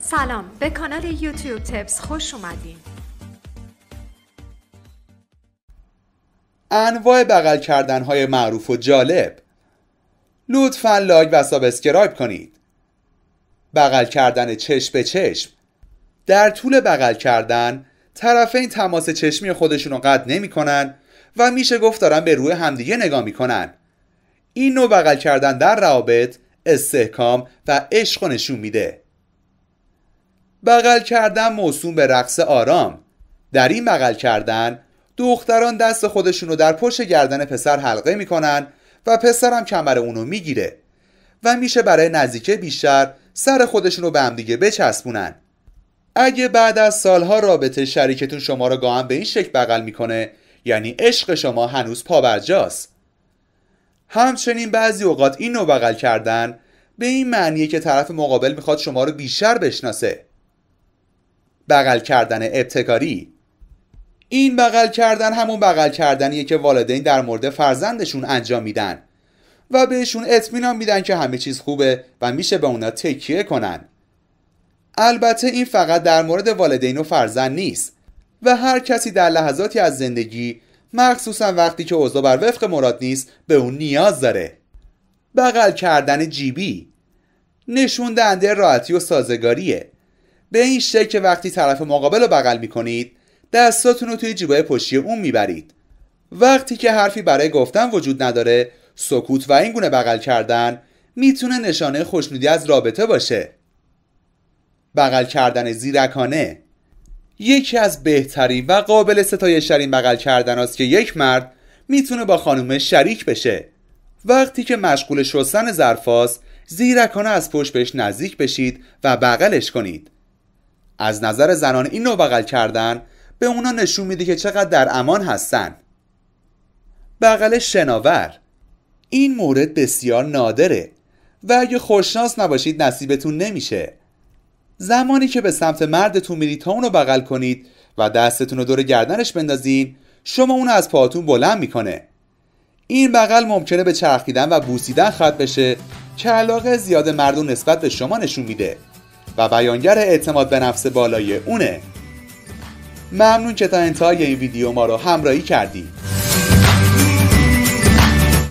سلام به کانال یوتیوب تپس خوش اومدین انواع بغل کردن های معروف و جالب لطفا لایک و سابسکرایب کنید بغل کردن چشم به چشم در طول بغل کردن طرفین تماس چشمی خودشون رو قطع نمیکنن و میشه گفت دارن به روی همدیگه نگاه میکنن این نوع بغل کردن در روابط استحکام و عشق نشون میده بغل کردن موسوم به رقص آرام در این بغل کردن دختران دست خودشونو در پشت گردن پسر حلقه میکنن و هم کمر اونو میگیره و میشه برای نزدیکه بیشتر سر خودشونو به دیگه بچسبونن اگه بعد از سالها رابطه شریکتون شما رو گاهم به این شکل بغل میکنه یعنی عشق شما هنوز پابرجاست همچنین بعضی اوقات این نوع بغل کردن به این معنیه که طرف مقابل میخواد شما رو بیشتر بشناسه بغل کردن ابتکاری این بغل کردن همون بغل کردنیه که والدین در مورد فرزندشون انجام میدن و بهشون اطمینان میدن که همه چیز خوبه و میشه به اونا تکیه کنن البته این فقط در مورد والدین و فرزند نیست و هر کسی در لحظاتی از زندگی مخصوصا وقتی که اوضاع بر وفق مراد نیست به اون نیاز داره بغل کردن جیبی نشون دهنده راحتی و سازگاریه به این شکل که وقتی طرف مقابل رو بغل میکنید دستاتون رو توی جیبای پشتی اون میبرید وقتی که حرفی برای گفتن وجود نداره سکوت و این گونه بغل کردن میتونه نشانه خوشنودی از رابطه باشه بغل کردن زیرکانه یکی از بهترین و قابل ستایشترین بغل کردن است که یک مرد میتونه با خانم شریک بشه وقتی که مشغول شستن ظرفاست زیرکانه از پشت بهش نزدیک بشید و بغلش کنید از نظر زنان این نوع بغل کردن به اونا نشون میده که چقدر در امان هستن بغل شناور این مورد بسیار نادره و اگه خوشناس نباشید نصیبتون نمیشه زمانی که به سمت مردتون میرید تا اونو بغل کنید و دستتون رو دور گردنش بندازین شما اونو از پاتون بلند میکنه این بغل ممکنه به چرخیدن و بوسیدن خط بشه که علاقه زیاد مردم نسبت به شما نشون میده و بیانگر اعتماد به نفس بالای اونه ممنون که تا انتهای این ویدیو ما رو همراهی کردید